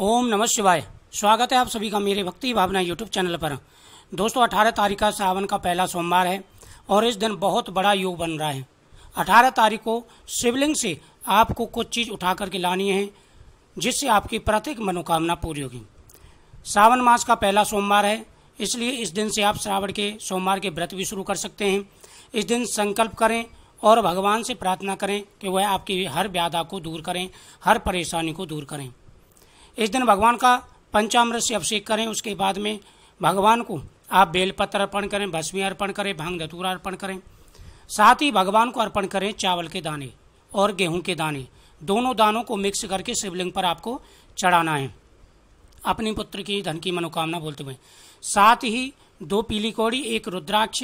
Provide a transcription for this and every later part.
ओम नमः शिवाय स्वागत है आप सभी का मेरे भक्ति भावना यूट्यूब चैनल पर दोस्तों अठारह तारीख का सावन का पहला सोमवार है और इस दिन बहुत बड़ा योग बन रहा है अठारह तारीख को शिवलिंग से आपको कुछ चीज़ उठा करके लानी है जिससे आपकी प्रत्येक मनोकामना पूरी होगी सावन मास का पहला सोमवार है इसलिए इस दिन से आप श्रावण के सोमवार के व्रत भी शुरू कर सकते हैं इस दिन संकल्प करें और भगवान से प्रार्थना करें कि वह आपकी हर व्याधा को दूर करें हर परेशानी को दूर करें इस दिन भगवान का पंचामृत से अभिषेक करें उसके बाद में भगवान को आप बेलपत्र अर्पण करें भस्मी अर्पण करें भांग धतूरा अर्पण करें साथ ही भगवान को अर्पण करें चावल के दाने और गेहूं के दाने दोनों दानों को मिक्स करके शिवलिंग पर आपको चढ़ाना है अपने पुत्र की धन की मनोकामना बोलते हुए साथ ही दो पीली कौड़ी एक रुद्राक्ष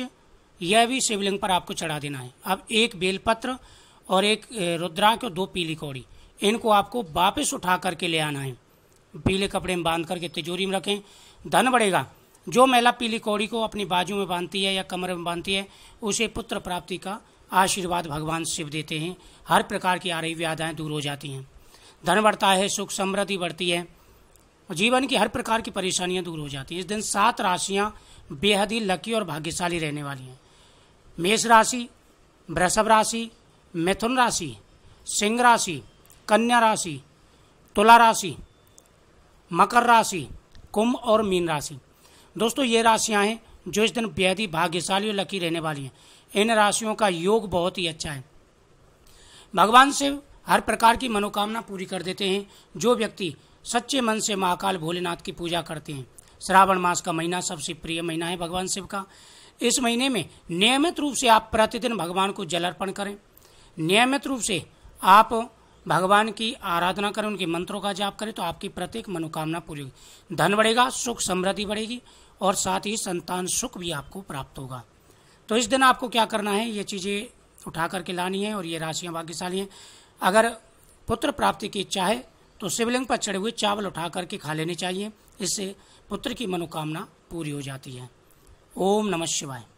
यह भी शिवलिंग पर आपको चढ़ा देना है अब एक बेलपत्र और एक रुद्राक्ष और दो पीली कौड़ी इनको आपको वापस उठा करके ले आना है पीले कपड़े में बांध करके तिजोरी में रखें धन बढ़ेगा जो महिला पीली कौड़ी को अपनी बाजू में बांधती है या कमर में बांधती है उसे पुत्र प्राप्ति का आशीर्वाद भगवान शिव देते हैं हर प्रकार की आ रही व्याधाएँ दूर हो जाती हैं धन बढ़ता है सुख समृद्धि बढ़ती है जीवन की हर प्रकार की परेशानियां दूर हो जाती हैं इस दिन सात राशियां बेहद ही लकी और भाग्यशाली रहने वाली हैं मेष राशि वृषभ राशि मिथुन राशि सिंह राशि कन्या राशि तुला राशि मकर राशि कुंभ और मीन राशि दोस्तों ये राशियां हैं जो इस दिन बेहद ही भाग्यशाली और लकी रहने वाली हैं इन राशियों का योग बहुत ही अच्छा है भगवान शिव हर प्रकार की मनोकामना पूरी कर देते हैं जो व्यक्ति सच्चे मन से महाकाल भोलेनाथ की पूजा करते हैं श्रावण मास का महीना सबसे प्रिय महीना है भगवान शिव का इस महीने में नियमित रूप से आप प्रतिदिन भगवान को जल अर्पण करें नियमित रूप से आप भगवान की आराधना करें उनके मंत्रों का जाप करें तो आपकी प्रत्येक मनोकामना पूरी होगी धन बढ़ेगा सुख समृद्धि बढ़ेगी और साथ ही संतान सुख भी आपको प्राप्त होगा तो इस दिन आपको क्या करना है ये चीज़ें उठा करके लानी है और ये राशियाँ भाग्यशाली हैं अगर पुत्र प्राप्ति की इच्छा है तो शिवलिंग पर चढ़े हुए चावल उठा करके खा लेने चाहिए इससे पुत्र की मनोकामना पूरी हो जाती है ओम नमः शिवाय